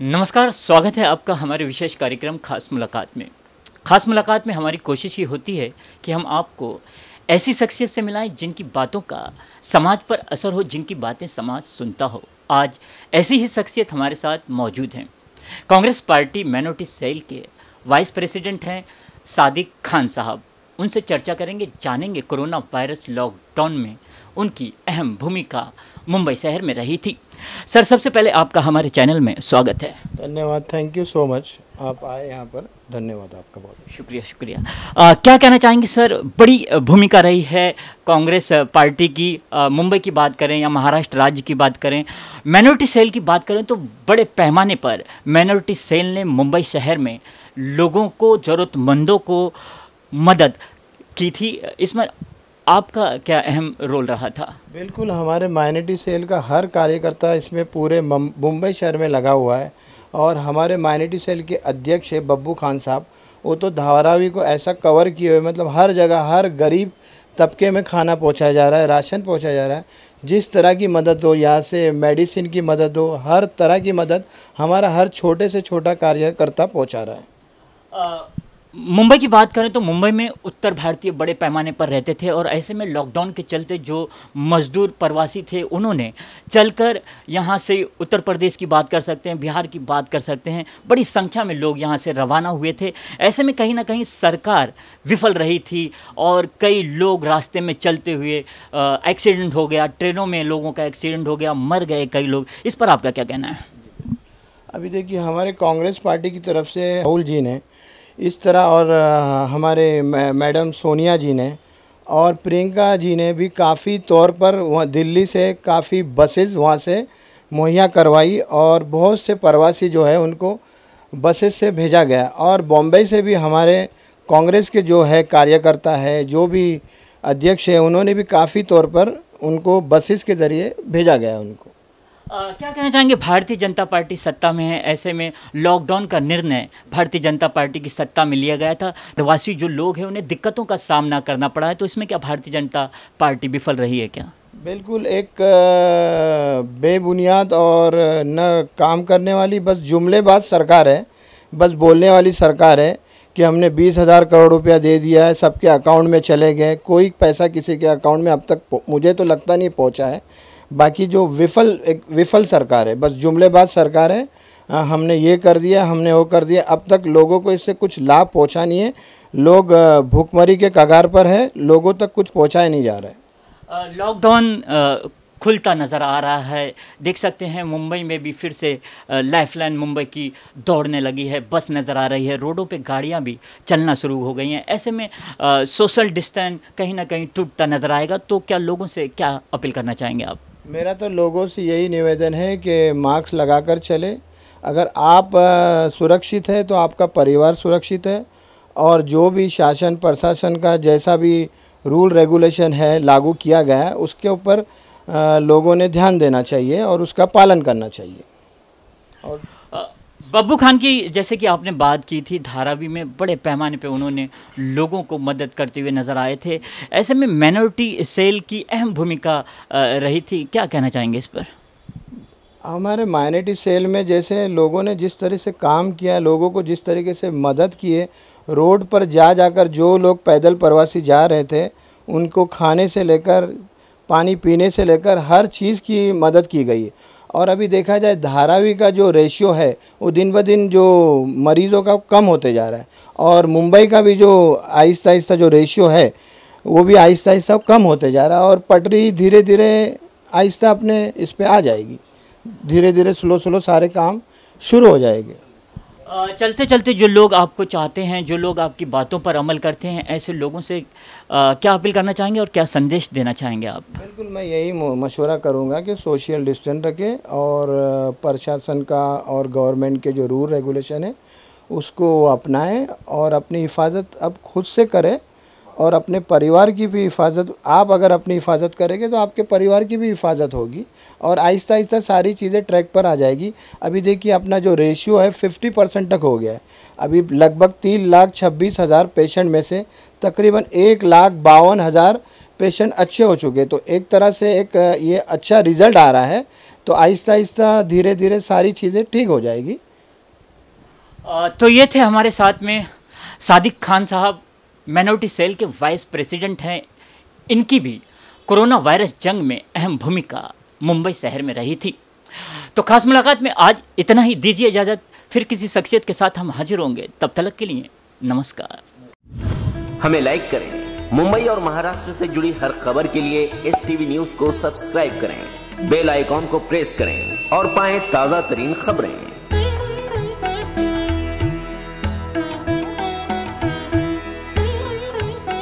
नमस्कार स्वागत है आपका हमारे विशेष कार्यक्रम खास मुलाकात में खास मुलाकात में हमारी कोशिश ये होती है कि हम आपको ऐसी शख्सियत से मिलाएं जिनकी बातों का समाज पर असर हो जिनकी बातें समाज सुनता हो आज ऐसी ही शख्सियत हमारे साथ मौजूद हैं कांग्रेस पार्टी मैनोटी सेल के वाइस प्रेसिडेंट हैं सादिक खान साहब उनसे चर्चा करेंगे जानेंगे कोरोना वायरस लॉकडाउन में उनकी अहम भूमिका मुंबई शहर में रही थी सर सबसे पहले आपका हमारे चैनल में स्वागत है धन्यवाद थैंक यू सो मच आप आए यहाँ पर धन्यवाद आपका बहुत शुक्रिया शुक्रिया आ, क्या कहना चाहेंगे सर बड़ी भूमिका रही है कांग्रेस पार्टी की मुंबई की बात करें या महाराष्ट्र राज्य की बात करें माइनॉरिटी सेल की बात करें तो बड़े पैमाने पर माइनॉरिटी सेल ने मुंबई शहर में लोगों को ज़रूरतमंदों को मदद की थी इसमें आपका क्या अहम रोल रहा था बिल्कुल हमारे माइनिटी सेल का हर कार्यकर्ता इसमें पूरे मुंबई शहर में लगा हुआ है और हमारे माइनिटी सेल के अध्यक्ष है बब्बू खान साहब वो तो धारावी को ऐसा कवर किए हुए मतलब हर जगह हर गरीब तबके में खाना पहुंचाया जा रहा है राशन पहुंचाया जा रहा है जिस तरह की मदद हो यहाँ से मेडिसिन की मदद हो हर तरह की मदद हमारा हर छोटे से छोटा कार्यकर्ता पहुँचा रहा है आ... मुंबई की बात करें तो मुंबई में उत्तर भारतीय बड़े पैमाने पर रहते थे और ऐसे में लॉकडाउन के चलते जो मजदूर प्रवासी थे उन्होंने चलकर यहाँ से उत्तर प्रदेश की बात कर सकते हैं बिहार की बात कर सकते हैं बड़ी संख्या में लोग यहाँ से रवाना हुए थे ऐसे में कहीं ना कहीं सरकार विफल रही थी और कई लोग रास्ते में चलते हुए एक्सीडेंट हो गया ट्रेनों में लोगों का एक्सीडेंट हो गया मर गए कई लोग इस पर आपका क्या कहना है अभी देखिए हमारे कांग्रेस पार्टी की तरफ से राहुल जी ने इस तरह और हमारे मैडम सोनिया जी ने और प्रियंका जी ने भी काफ़ी तौर पर वहाँ दिल्ली से काफ़ी बसेस वहाँ से मुहैया करवाई और बहुत से प्रवासी जो है उनको बसेस से भेजा गया और बॉम्बे से भी हमारे कांग्रेस के जो है कार्यकर्ता है जो भी अध्यक्ष है उन्होंने भी काफ़ी तौर पर उनको बसेस के ज़रिए भेजा गया उनको क्या कहना चाहेंगे भारतीय जनता पार्टी सत्ता में है ऐसे में लॉकडाउन का निर्णय भारतीय जनता पार्टी की सत्ता में लिया गया था प्रवासी जो लोग हैं उन्हें दिक्कतों का सामना करना पड़ा है तो इसमें क्या भारतीय जनता पार्टी विफल रही है क्या बिल्कुल एक बेबुनियाद और न काम करने वाली बस जुमलेबाज सरकार है बस बोलने वाली सरकार है कि हमने बीस हज़ार करोड़ रुपया दे दिया है सबके अकाउंट में चले गए कोई पैसा किसी के अकाउंट में अब तक मुझे तो लगता नहीं पहुंचा है बाकी जो विफल एक विफल सरकार है बस जुमलेबाज सरकार है आ, हमने ये कर दिया हमने वो कर दिया अब तक लोगों को इससे कुछ लाभ पहुँचा नहीं है लोग भूखमरी के कगार पर है लोगों तक कुछ पहुँचाया नहीं जा रहा है लॉकडाउन खुलता नज़र आ रहा है देख सकते हैं मुंबई में भी फिर से लाइफलाइन मुंबई की दौड़ने लगी है बस नज़र आ रही है रोडों पे गाड़ियाँ भी चलना शुरू हो गई हैं ऐसे में आ, सोशल डिस्टेंस कहीं ना कहीं टूटता नज़र आएगा तो क्या लोगों से क्या अपील करना चाहेंगे आप मेरा तो लोगों से यही निवेदन है कि मास्क लगाकर चले अगर आप सुरक्षित है तो आपका परिवार सुरक्षित है और जो भी शासन प्रशासन का जैसा भी रूल रेगुलेशन है लागू किया गया है उसके ऊपर लोगों ने ध्यान देना चाहिए और उसका पालन करना चाहिए और बब्बू खान की जैसे कि आपने बात की थी धारावी में बड़े पैमाने पे उन्होंने लोगों को मदद करते हुए नज़र आए थे ऐसे में माइनॉरिटी सेल की अहम भूमिका रही थी क्या कहना चाहेंगे इस पर हमारे माइनॉरिटी सेल में जैसे लोगों ने जिस तरह से काम किया लोगों को जिस तरीके से मदद किए रोड पर जा जाकर जो लोग पैदल प्रवासी जा रहे थे उनको खाने से लेकर पानी पीने से लेकर हर चीज़ की मदद की गई है और अभी देखा जाए धारावी का जो रेशियो है वो दिन ब दिन जो मरीज़ों का कम होते जा रहा है और मुंबई का भी जो आहिस्ता आहिस्ता जो रेशियो है वो भी आहिस्ता आहिस्ता कम होते जा रहा है और पटरी धीरे धीरे आहिस्ता अपने इस पर आ जाएगी धीरे धीरे स्लो स्लो सारे काम शुरू हो जाएंगे चलते चलते जो लोग आपको चाहते हैं जो लोग आपकी बातों पर अमल करते हैं ऐसे लोगों से क्या अपील करना चाहेंगे और क्या संदेश देना चाहेंगे आप बिल्कुल मैं यही मशवरा करूँगा कि सोशल डिस्टेंस रखें और प्रशासन का और गवर्नमेंट के जो रूल रेगुलेशन है उसको अपनाएं और अपनी हिफाजत अब खुद से करें और अपने परिवार की भी हिफाजत आप अगर अपनी हिफाजत करेंगे तो आपके परिवार की भी हिफाजत होगी और आहिस्ता आहिस्ता सारी चीज़ें ट्रैक पर आ जाएगी अभी देखिए अपना जो रेशियो है 50 परसेंट तक हो गया है अभी लगभग तीन लाख छब्बीस हज़ार पेशेंट में से तकरीबन एक लाख बावन हज़ार पेशेंट अच्छे हो चुके तो एक तरह से एक ये अच्छा रिज़ल्ट आ रहा है तो आहिस्ता आहिस्ता धीरे धीरे सारी चीज़ें ठीक हो जाएगी तो ये थे हमारे साथ में सादिक खान साहब माइनॉरिटी सेल के वाइस प्रेसिडेंट हैं इनकी भी कोरोना वायरस जंग में अहम भूमिका मुंबई शहर में रही थी तो खास मुलाकात में आज इतना ही दीजिए इजाज़त फिर किसी शख्सियत के साथ हम हाजिर होंगे तब तलक के लिए नमस्कार हमें लाइक करें मुंबई और महाराष्ट्र से जुड़ी हर खबर के लिए एस टीवी न्यूज को सब्सक्राइब करें बेल आइकॉन को प्रेस करें और पाएं ताजा तरीन खबरें